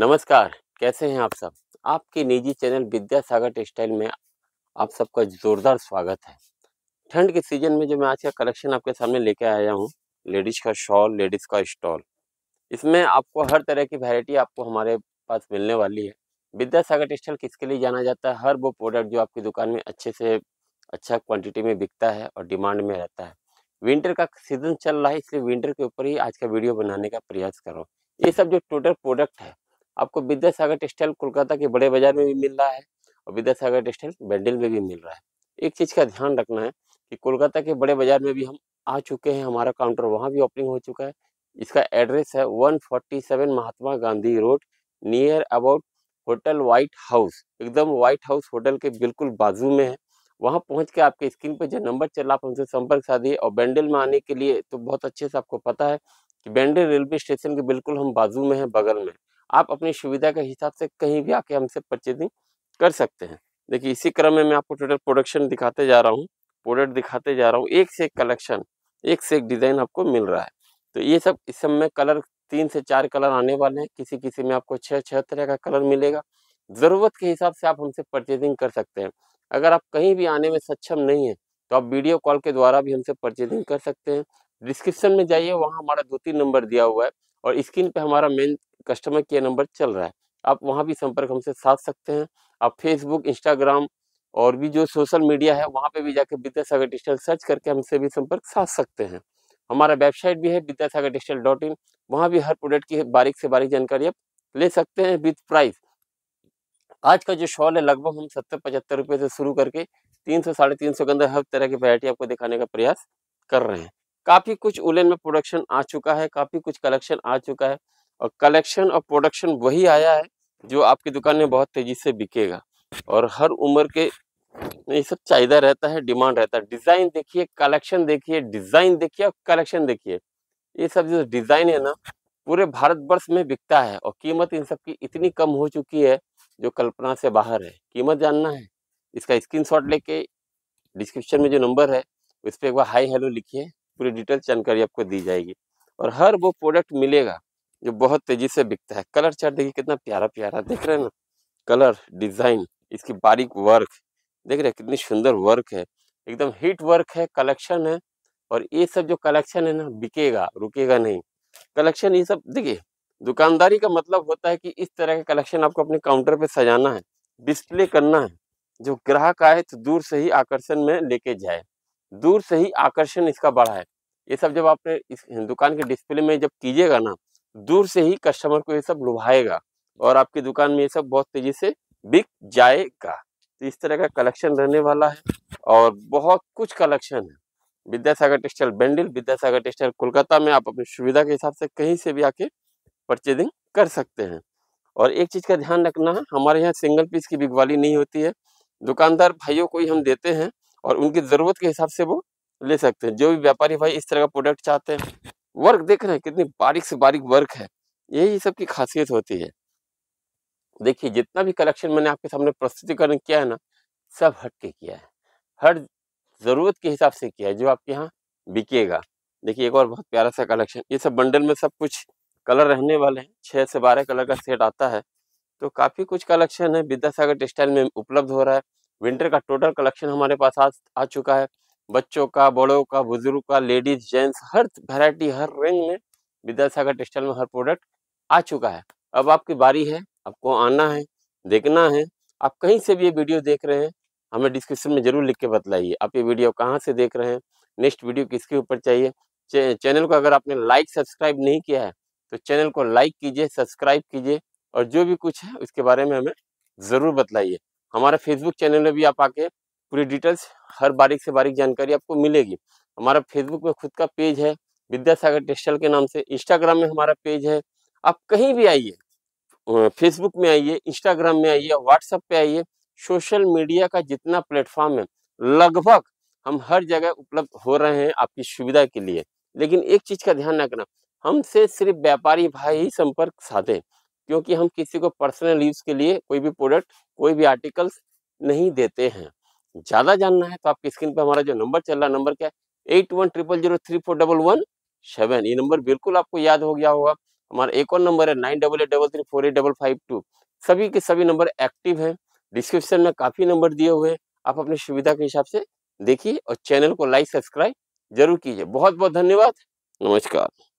नमस्कार कैसे हैं आप सब आपके निजी चैनल विद्यासागर टेक्सटाइल में आप सबका ज़ोरदार स्वागत है ठंड के सीजन में जो मैं आज का कलेक्शन आपके सामने लेके आया हूँ लेडीज़ का शॉल लेडीज़ का स्टॉल इसमें आपको हर तरह की वैरायटी आपको हमारे पास मिलने वाली है विद्यासागर टेक्सटाइल किसके लिए जाना जाता है हर वो प्रोडक्ट जो आपकी दुकान में अच्छे से अच्छा क्वान्टिटी में बिकता है और डिमांड में रहता है विंटर का सीजन चल रहा है इसलिए विंटर के ऊपर ही आज का वीडियो बनाने का प्रयास करो ये सब जो टोटल प्रोडक्ट है आपको विद्यासागर टेक्सटाइल कोलकाता के बड़े बाजार में भी मिल रहा है और विद्यासागर टेक्सटाइल बैंडल में भी मिल रहा है एक चीज़ का ध्यान रखना है कि कोलकाता के बड़े बाजार में भी हम आ चुके हैं हमारा काउंटर वहाँ भी ओपनिंग हो चुका है इसका एड्रेस है one Mahatma Gandhi road near about hotel White House एकदम व्हाइट हाउस होटल के बिल्कुल बाजू में है वहाँ पहुँच के आपके स्क्रीन पर जो नंबर चल रहा आप उनसे संपर्क साधिए और बैंडल में आने के लिए तो बहुत अच्छे से आपको पता है कि बैंडल रेलवे स्टेशन के बिल्कुल हम बाजू में हैं बगल में आप अपनी सुविधा के हिसाब से कहीं भी आके हमसे परचेजिंग कर सकते हैं देखिए इसी क्रम में मैं आपको टोटल प्रोडक्शन दिखाते जा रहा हूँ प्रोडक्ट दिखाते जा रहा हूँ एक से एक कलेक्शन एक से एक डिज़ाइन आपको मिल रहा है तो ये सब इस समय कलर तीन से चार कलर आने वाले हैं किसी किसी में आपको छः छः तरह का कलर मिलेगा ज़रूरत के हिसाब से आप हमसे परचेजिंग कर सकते हैं अगर आप कहीं भी आने में सक्षम नहीं है तो आप वीडियो कॉल के द्वारा भी हमसे परचेजिंग कर सकते हैं डिस्क्रिप्शन में जाइए वहाँ हमारा दो तीन नंबर दिया हुआ है और स्क्रीन पे हमारा मेन कस्टमर केयर नंबर चल रहा है आप वहाँ भी संपर्क हमसे साध सकते हैं आप फेसबुक इंस्टाग्राम और भी जो सोशल मीडिया है वहाँ पे भी जाके विद्यासागर डिजिटल सर्च करके हमसे भी संपर्क साध सकते हैं हमारा वेबसाइट भी है विद्यासागर डिजिटल डॉट इन वहाँ भी हर प्रोडक्ट की बारीक से बारीक जानकारी आप ले सकते हैं विथ प्राइस आज का जो शॉल है लगभग हम सत्तर पचहत्तर रुपये से शुरू करके तीन सौ साढ़े तीन सौ के अंदर हर तरह की वैरायटी आपको दिखाने का प्रयास कर रहे हैं काफ़ी कुछ उलेन में प्रोडक्शन आ चुका है काफ़ी कुछ कलेक्शन आ चुका है और कलेक्शन और प्रोडक्शन वही आया है जो आपकी दुकान में बहुत तेज़ी से बिकेगा और हर उम्र के ये सब चाहिदा रहता है डिमांड रहता है डिज़ाइन देखिए कलेक्शन देखिए डिज़ाइन देखिए और कलेक्शन देखिए ये सब जो डिज़ाइन है ना पूरे भारतवर्ष में बिकता है और कीमत इन सब की इतनी कम हो चुकी है जो कल्पना से बाहर है कीमत जानना है इसका शॉट लेके डिस्क्रिप्शन में जो नंबर है उस पर एक बार हाई हेलो लिखिए पूरी डिटेल जानकारी आपको दी जाएगी और हर वो प्रोडक्ट मिलेगा जो बहुत तेजी से बिकता है कलर चार्ट देखिए कितना प्यारा प्यारा देख रहे हैं ना कलर डिजाइन इसकी बारीक वर्क देख रहे हैं कितनी सुंदर वर्क है एकदम हिट वर्क है कलेक्शन है और ये सब जो कलेक्शन है ना बिकेगा रुकेगा नहीं कलेक्शन ये सब देखिए दुकानदारी का मतलब होता है कि इस तरह का कलेक्शन आपको अपने काउंटर पे सजाना है डिस्प्ले करना है जो ग्राहक आए तो दूर से ही आकर्षण में लेके जाए दूर से ही आकर्षण इसका बढ़ा है ये सब जब आपने इस दुकान के डिस्प्ले में जब कीजिएगा ना दूर से ही कस्टमर को ये सब लुभाएगा और आपकी दुकान में ये सब बहुत तेजी से बिक जाएगा तो इस तरह का कलेक्शन रहने वाला है और बहुत कुछ कलेक्शन है विद्यासागर टेक्सटाइल बेंडिल विद्यासागर टेक्सटाइल कोलकाता में आप अपनी सुविधा के हिसाब से कहीं से भी आके परचेजिंग कर सकते हैं और एक चीज़ का ध्यान रखना है हमारे यहाँ सिंगल पीस की बिकवाली नहीं होती है दुकानदार भाइयों को ही हम देते हैं और उनकी ज़रूरत के हिसाब से वो ले सकते हैं जो भी व्यापारी भाई इस तरह का प्रोडक्ट चाहते हैं वर्क देख रहे हैं कितनी बारीक से बारीक वर्क है यही सब की खासियत होती है देखिए जितना भी कलेक्शन मैंने आपके सामने प्रस्तुतिकरण किया है ना सब हट के किया है हर ज़रूरत के हिसाब से किया है जो आपके यहाँ बिकेगा देखिए एक और बहुत प्यारा सा कलेक्शन ये सब बंडल में सब कुछ कलर रहने वाले हैं छः से बारह कलर का सेट आता है तो काफ़ी कुछ कलेक्शन है विद्यासागर टेक्सटाइल में उपलब्ध हो रहा है विंटर का टोटल कलेक्शन हमारे पास आ, आ चुका है बच्चों का बड़ों का बुजुर्ग का लेडीज जेंट्स हर वैरायटी हर रेंज में विद्यासागर टेक्सटाइल में हर प्रोडक्ट आ चुका है अब आपकी बारी है आपको आना है देखना है आप कहीं से भी ये वीडियो देख रहे हैं हमें डिस्क्रिप्शन में जरूर लिख के बतलाइए आप ये वीडियो कहाँ से देख रहे हैं नेक्स्ट वीडियो किसके ऊपर चाहिए चैनल को अगर आपने लाइक सब्सक्राइब नहीं किया है तो चैनल को लाइक कीजिए सब्सक्राइब कीजिए और जो भी कुछ है उसके बारे में हमें ज़रूर बतलाइए हमारा फेसबुक चैनल में भी आप आके पूरी डिटेल्स हर बारीक से बारीक जानकारी आपको मिलेगी हमारा फेसबुक में खुद का पेज है विद्यासागर टेक्सटाइल के नाम से इंस्टाग्राम में हमारा पेज है आप कहीं भी आइए फेसबुक में आइए इंस्टाग्राम में आइए व्हाट्सएप पे आइए सोशल मीडिया का जितना प्लेटफॉर्म है लगभग हम हर जगह उपलब्ध हो रहे हैं आपकी सुविधा के लिए लेकिन एक चीज का ध्यान रखना हमसे सिर्फ व्यापारी भाई ही संपर्क साधे क्योंकि हम किसी को पर्सनल यूज के लिए कोई भी प्रोडक्ट कोई भी आर्टिकल्स नहीं देते हैं ज़्यादा जानना है तो आपकी स्क्रीन पर हमारा जो नंबर चल रहा है नंबर क्या है eight one triple zero three four double one seven ये नंबर बिल्कुल आपको याद हो गया होगा हमारा एक और नंबर है nine double eight double three four eight double five two सभी के सभी नंबर एक्टिव हैं डिस्क्रिप्शन में काफ़ी नंबर दिए हुए हैं आप अपनी सुविधा के हिसाब से देखिए और चैनल को लाइक सब्सक्राइब जरूर कीजिए बहुत बहुत धन्यवाद नमस्कार